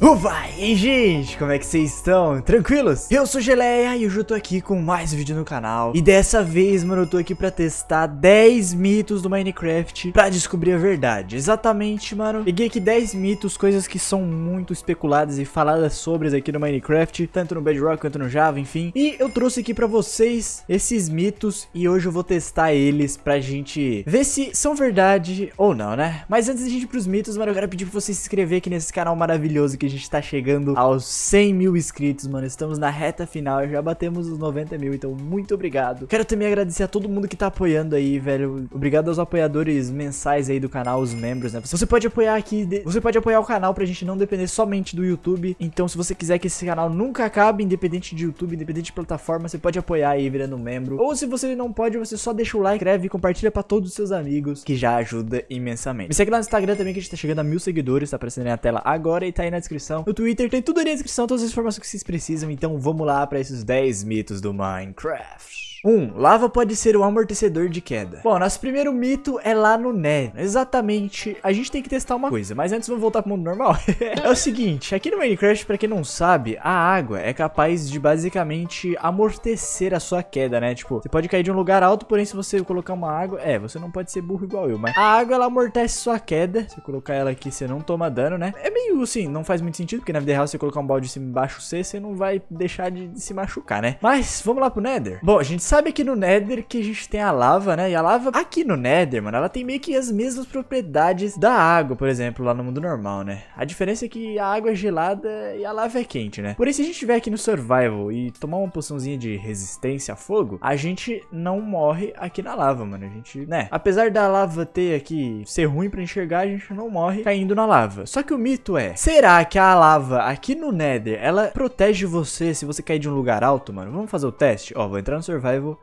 Uva! E gente, como é que vocês estão? Tranquilos? Eu sou Geleia e hoje eu tô aqui com mais vídeo no canal. E dessa vez, mano, eu tô aqui pra testar 10 mitos do Minecraft pra descobrir a verdade. Exatamente, mano. Peguei aqui 10 mitos, coisas que são muito especuladas e faladas sobre aqui no Minecraft, tanto no Bedrock quanto no Java, enfim. E eu trouxe aqui pra vocês esses mitos e hoje eu vou testar eles pra gente ver se são verdade ou não, né? Mas antes a gente ir pros mitos, mano, eu quero pedir pra você se inscrever aqui nesse canal maravilhoso que a gente tá chegando aos 100 mil inscritos, mano. Estamos na reta final, já batemos os 90 mil, então muito obrigado. Quero também agradecer a todo mundo que tá apoiando aí, velho. Obrigado aos apoiadores mensais aí do canal, os membros, né? Você pode apoiar aqui, de... você pode apoiar o canal pra gente não depender somente do YouTube. Então, se você quiser que esse canal nunca acabe, independente de YouTube, independente de plataforma, você pode apoiar aí virando membro. Ou se você não pode, você só deixa o like, escreve e compartilha pra todos os seus amigos, que já ajuda imensamente. Me segue lá no Instagram também, que a gente tá chegando a mil seguidores, tá aparecendo na tela agora e tá aí na descrição descrição. No Twitter tem tudo ali na descrição, todas as informações que vocês precisam. Então vamos lá para esses 10 mitos do Minecraft. 1. Lava pode ser o amortecedor de queda. Bom, nosso primeiro mito é lá no Nether. Exatamente. A gente tem que testar uma coisa, mas antes vamos voltar pro mundo normal. é o seguinte, aqui no Minecraft, pra quem não sabe, a água é capaz de basicamente amortecer a sua queda, né? Tipo, você pode cair de um lugar alto, porém se você colocar uma água... É, você não pode ser burro igual eu, mas a água ela amortece sua queda. Se colocar ela aqui, você não toma dano, né? É meio assim, não faz muito sentido, porque na vida real se você colocar um balde em cima e embaixo C, você não vai deixar de se machucar, né? Mas, vamos lá pro Nether? Bom, a gente sabe que no Nether que a gente tem a lava, né? E a lava aqui no Nether, mano, ela tem meio que as mesmas propriedades da água, por exemplo, lá no mundo normal, né? A diferença é que a água é gelada e a lava é quente, né? Por isso, se a gente estiver aqui no Survival e tomar uma poçãozinha de resistência a fogo, a gente não morre aqui na lava, mano. A gente, né? Apesar da lava ter aqui ser ruim pra enxergar, a gente não morre caindo na lava. Só que o mito é, será que a lava aqui no Nether, ela protege você se você cair de um lugar alto, mano? Vamos fazer o teste? Ó, vou entrar no Survival survival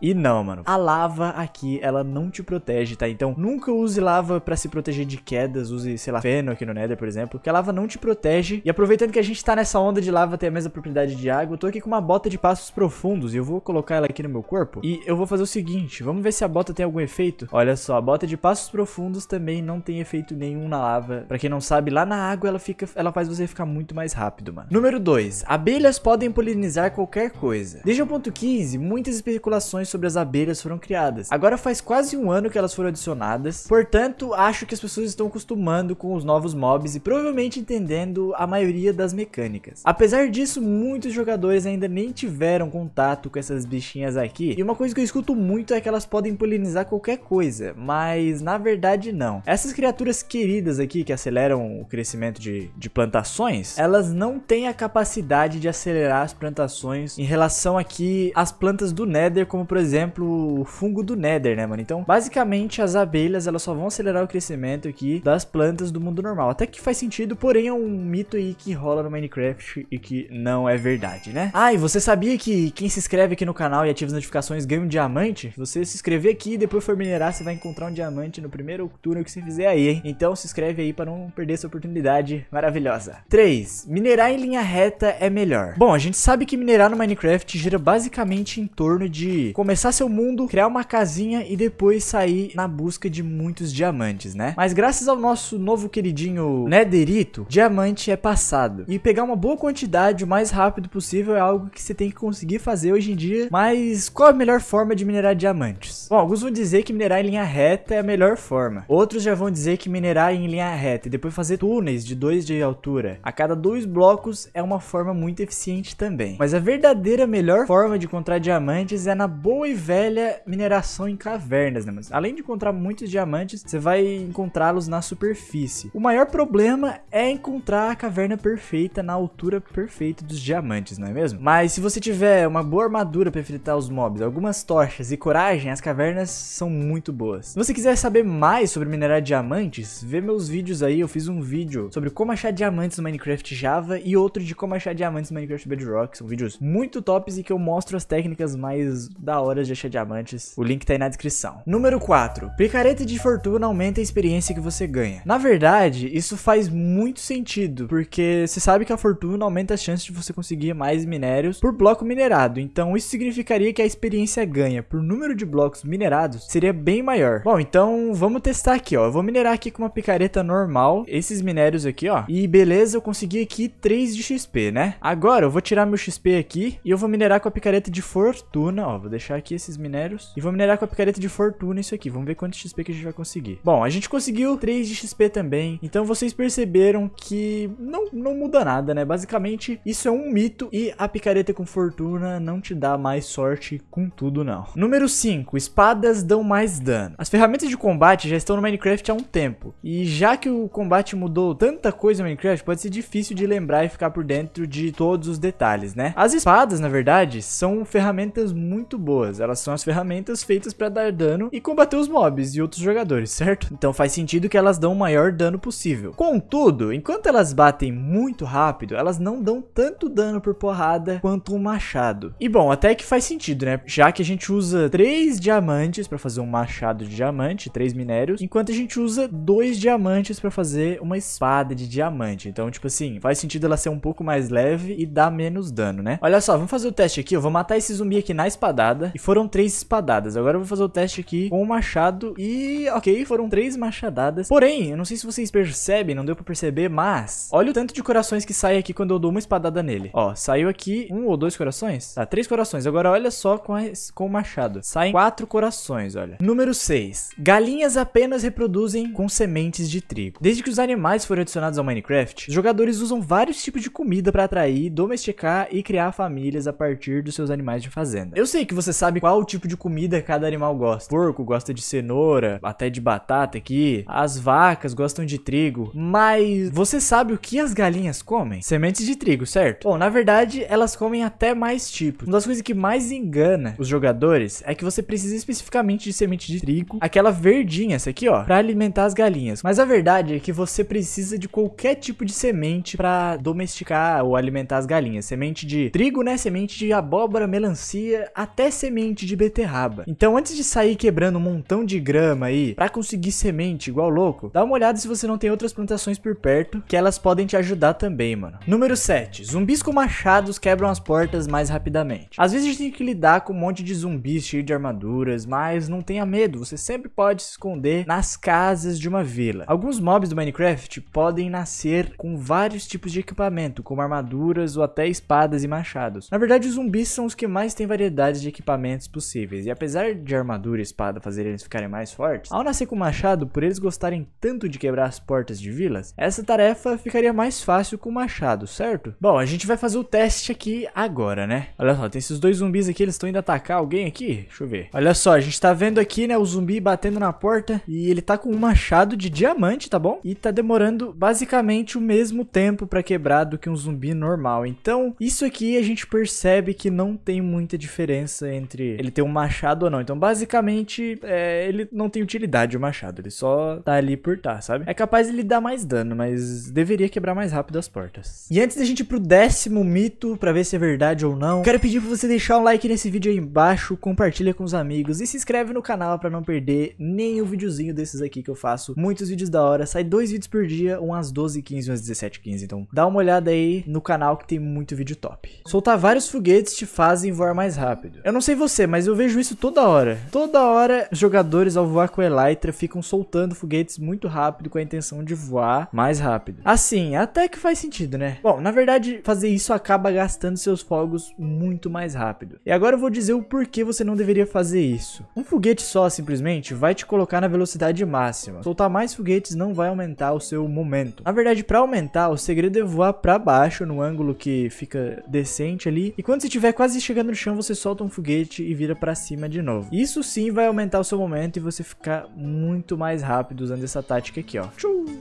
e não, mano. A lava aqui, ela não te protege, tá? Então, nunca use lava pra se proteger de quedas. Use, sei lá, feno aqui no Nether, por exemplo. Que a lava não te protege. E aproveitando que a gente tá nessa onda de lava tem a mesma propriedade de água, eu tô aqui com uma bota de passos profundos. E eu vou colocar ela aqui no meu corpo. E eu vou fazer o seguinte. Vamos ver se a bota tem algum efeito. Olha só, a bota de passos profundos também não tem efeito nenhum na lava. Pra quem não sabe, lá na água ela, fica, ela faz você ficar muito mais rápido, mano. Número 2. Abelhas podem polinizar qualquer coisa. Desde o ponto 15, muitas especulações informações sobre as abelhas foram criadas. Agora faz quase um ano que elas foram adicionadas, portanto, acho que as pessoas estão acostumando com os novos mobs e provavelmente entendendo a maioria das mecânicas. Apesar disso, muitos jogadores ainda nem tiveram contato com essas bichinhas aqui, e uma coisa que eu escuto muito é que elas podem polinizar qualquer coisa, mas na verdade não. Essas criaturas queridas aqui que aceleram o crescimento de, de plantações, elas não têm a capacidade de acelerar as plantações em relação aqui às plantas do Nether como por por exemplo, o fungo do Nether, né, mano? Então, basicamente, as abelhas, elas só vão acelerar o crescimento aqui das plantas do mundo normal. Até que faz sentido, porém é um mito aí que rola no Minecraft e que não é verdade, né? Ah, e você sabia que quem se inscreve aqui no canal e ativa as notificações ganha um diamante? Você se inscrever aqui e depois for minerar, você vai encontrar um diamante no primeiro túnel que você fizer aí, hein? Então, se inscreve aí para não perder essa oportunidade maravilhosa. 3. Minerar em linha reta é melhor. Bom, a gente sabe que minerar no Minecraft gira basicamente em torno de começar seu mundo, criar uma casinha e depois sair na busca de muitos diamantes, né? Mas graças ao nosso novo queridinho Nederito, diamante é passado. E pegar uma boa quantidade o mais rápido possível é algo que você tem que conseguir fazer hoje em dia. Mas qual a melhor forma de minerar diamantes? Bom, alguns vão dizer que minerar em linha reta é a melhor forma. Outros já vão dizer que minerar em linha reta e depois fazer túneis de 2 de altura a cada dois blocos é uma forma muito eficiente também. Mas a verdadeira melhor forma de encontrar diamantes é na boa boa e velha mineração em cavernas, né? Mas além de encontrar muitos diamantes, você vai encontrá-los na superfície. O maior problema é encontrar a caverna perfeita na altura perfeita dos diamantes, não é mesmo? Mas se você tiver uma boa armadura para enfrentar os mobs, algumas tochas e coragem, as cavernas são muito boas. Se você quiser saber mais sobre minerar diamantes, vê meus vídeos aí, eu fiz um vídeo sobre como achar diamantes no Minecraft Java e outro de como achar diamantes no Minecraft Bedrock, são vídeos muito tops e que eu mostro as técnicas mais da hora horas de achar diamantes. O link tá aí na descrição. Número 4. Picareta de fortuna aumenta a experiência que você ganha. Na verdade, isso faz muito sentido, porque você sabe que a fortuna aumenta as chances de você conseguir mais minérios por bloco minerado. Então, isso significaria que a experiência ganha por número de blocos minerados seria bem maior. Bom, então vamos testar aqui, ó. Eu vou minerar aqui com uma picareta normal esses minérios aqui, ó. E beleza, eu consegui aqui 3 de XP, né? Agora eu vou tirar meu XP aqui e eu vou minerar com a picareta de fortuna, ó. Vou deixar colocar aqui esses minérios. E vou minerar com a picareta de fortuna isso aqui. Vamos ver quanto XP que a gente vai conseguir. Bom, a gente conseguiu 3 de XP também. Então vocês perceberam que não, não muda nada, né? Basicamente, isso é um mito. E a picareta com fortuna não te dá mais sorte com tudo, não. Número 5. Espadas dão mais dano. As ferramentas de combate já estão no Minecraft há um tempo. E já que o combate mudou tanta coisa no Minecraft, pode ser difícil de lembrar e ficar por dentro de todos os detalhes, né? As espadas, na verdade, são ferramentas muito boas elas são as ferramentas feitas para dar dano e combater os mobs e outros jogadores, certo? Então faz sentido que elas dão o maior dano possível. Contudo, enquanto elas batem muito rápido, elas não dão tanto dano por porrada quanto um machado. E bom, até que faz sentido, né? Já que a gente usa 3 diamantes para fazer um machado de diamante, 3 minérios, enquanto a gente usa 2 diamantes para fazer uma espada de diamante. Então, tipo assim, faz sentido ela ser um pouco mais leve e dar menos dano, né? Olha só, vamos fazer o teste aqui, eu vou matar esse zumbi aqui na espadada, espada. Né? E foram três espadadas. Agora eu vou fazer o teste aqui com o machado. E, ok, foram três machadadas. Porém, eu não sei se vocês percebem, não deu pra perceber, mas... Olha o tanto de corações que sai aqui quando eu dou uma espadada nele. Ó, saiu aqui um ou dois corações? Tá, três corações. Agora olha só com, a, com o machado. Saem quatro corações, olha. Número 6. Galinhas apenas reproduzem com sementes de trigo. Desde que os animais foram adicionados ao Minecraft, os jogadores usam vários tipos de comida para atrair, domesticar e criar famílias a partir dos seus animais de fazenda. Eu sei que você sabe qual tipo de comida cada animal gosta. O porco gosta de cenoura, até de batata aqui. As vacas gostam de trigo. Mas você sabe o que as galinhas comem? Sementes de trigo, certo? Bom, na verdade, elas comem até mais tipos. Uma das coisas que mais engana os jogadores é que você precisa especificamente de semente de trigo, aquela verdinha, essa aqui, ó, para alimentar as galinhas. Mas a verdade é que você precisa de qualquer tipo de semente para domesticar ou alimentar as galinhas. Semente de trigo, né? Semente de abóbora, melancia, até semente semente de beterraba. Então antes de sair quebrando um montão de grama aí para conseguir semente igual louco, dá uma olhada se você não tem outras plantações por perto que elas podem te ajudar também, mano. Número 7. Zumbis com machados quebram as portas mais rapidamente. Às vezes a gente tem que lidar com um monte de zumbis cheio de armaduras, mas não tenha medo, você sempre pode se esconder nas casas de uma vila. Alguns mobs do Minecraft podem nascer com vários tipos de equipamento, como armaduras ou até espadas e machados. Na verdade, os zumbis são os que mais têm variedades de equipamento equipamentos possíveis. E apesar de armadura e espada fazerem eles ficarem mais fortes, ao nascer com o machado, por eles gostarem tanto de quebrar as portas de vilas, essa tarefa ficaria mais fácil com o machado, certo? Bom, a gente vai fazer o teste aqui agora, né? Olha só, tem esses dois zumbis aqui, eles estão indo atacar alguém aqui? Deixa eu ver. Olha só, a gente tá vendo aqui, né, o zumbi batendo na porta e ele tá com um machado de diamante, tá bom? E tá demorando basicamente o mesmo tempo pra quebrar do que um zumbi normal. Então, isso aqui a gente percebe que não tem muita diferença entre entre ele ter um machado ou não. Então, basicamente, é, ele não tem utilidade o machado, ele só tá ali por tá, sabe? É capaz de lhe dar mais dano, mas deveria quebrar mais rápido as portas. E antes da gente ir pro décimo mito, pra ver se é verdade ou não, quero pedir pra você deixar um like nesse vídeo aí embaixo, compartilha com os amigos e se inscreve no canal pra não perder nenhum videozinho desses aqui que eu faço. Muitos vídeos da hora, sai dois vídeos por dia, um às 12h15 e um às 17h15. Então, dá uma olhada aí no canal que tem muito vídeo top. Soltar vários foguetes te fazem voar mais rápido. Eu não sei você, mas eu vejo isso toda hora. Toda hora, os jogadores ao voar com Elytra ficam soltando foguetes muito rápido com a intenção de voar mais rápido. Assim, até que faz sentido, né? Bom, na verdade, fazer isso acaba gastando seus fogos muito mais rápido. E agora eu vou dizer o porquê você não deveria fazer isso. Um foguete só, simplesmente, vai te colocar na velocidade máxima. Soltar mais foguetes não vai aumentar o seu momento. Na verdade, para aumentar, o segredo é voar para baixo, no ângulo que fica decente ali. E quando você estiver quase chegando no chão, você solta um foguete cacete e vira para cima de novo. Isso sim vai aumentar o seu momento e você ficar muito mais rápido usando essa tática aqui, ó.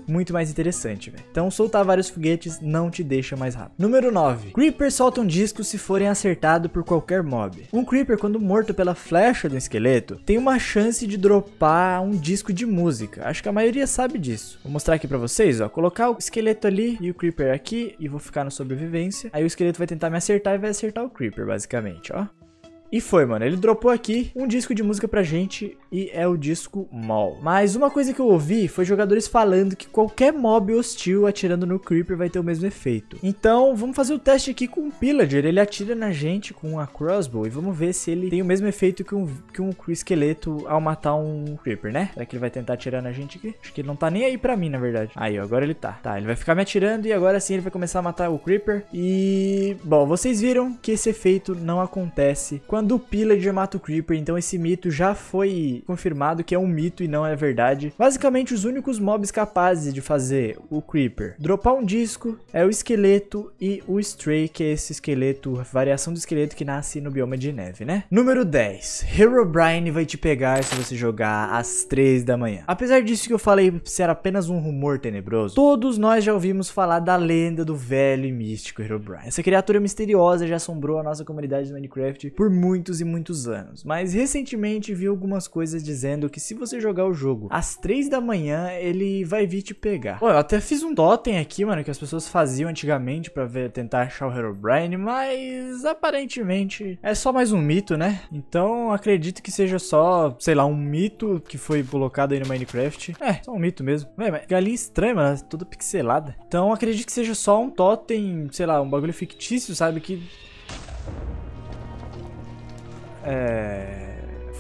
Muito mais interessante, velho. Então soltar vários foguetes não te deixa mais rápido. Número 9. Creeper soltam um discos se forem acertados por qualquer mob. Um Creeper, quando morto pela flecha do esqueleto, tem uma chance de dropar um disco de música. Acho que a maioria sabe disso. Vou mostrar aqui pra vocês, ó. Colocar o esqueleto ali e o Creeper aqui e vou ficar na sobrevivência. Aí o esqueleto vai tentar me acertar e vai acertar o Creeper, basicamente, ó. E foi, mano. Ele dropou aqui um disco de música pra gente e é o disco Mall. Mas uma coisa que eu ouvi foi jogadores falando que qualquer mob hostil atirando no Creeper vai ter o mesmo efeito. Então, vamos fazer o teste aqui com o Pillager. Ele atira na gente com a crossbow e vamos ver se ele tem o mesmo efeito que um, que um esqueleto ao matar um Creeper, né? Será que ele vai tentar atirar na gente aqui? Acho que ele não tá nem aí pra mim, na verdade. Aí, ó, agora ele tá. Tá, ele vai ficar me atirando e agora sim ele vai começar a matar o Creeper. E... Bom, vocês viram que esse efeito não acontece com quando o Pillager mata o Creeper, então esse mito já foi confirmado que é um mito e não é verdade. Basicamente, os únicos mobs capazes de fazer o Creeper dropar um disco é o esqueleto e o Stray, que é esse esqueleto, variação do esqueleto que nasce no bioma de neve, né? Número 10. Herobrine vai te pegar se você jogar às 3 da manhã. Apesar disso que eu falei ser apenas um rumor tenebroso, todos nós já ouvimos falar da lenda do velho e místico Herobrine. Essa criatura misteriosa já assombrou a nossa comunidade do Minecraft por muitos e muitos anos, mas recentemente vi algumas coisas dizendo que se você jogar o jogo às 3 da manhã, ele vai vir te pegar. Pô, eu até fiz um totem aqui, mano, que as pessoas faziam antigamente pra ver, tentar achar o Herobrine, mas aparentemente é só mais um mito, né? Então acredito que seja só, sei lá, um mito que foi colocado aí no Minecraft. É, só um mito mesmo. Ué, mas galinha estranha, mano, toda pixelada. Então acredito que seja só um totem, sei lá, um bagulho fictício, sabe? Que é.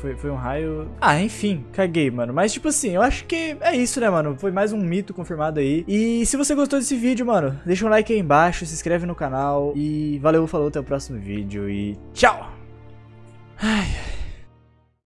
Foi, foi um raio. Ah, enfim, caguei, mano. Mas, tipo assim, eu acho que é isso, né, mano? Foi mais um mito confirmado aí. E se você gostou desse vídeo, mano, deixa um like aí embaixo, se inscreve no canal. E valeu, falou, até o próximo vídeo e tchau! Ai, ai.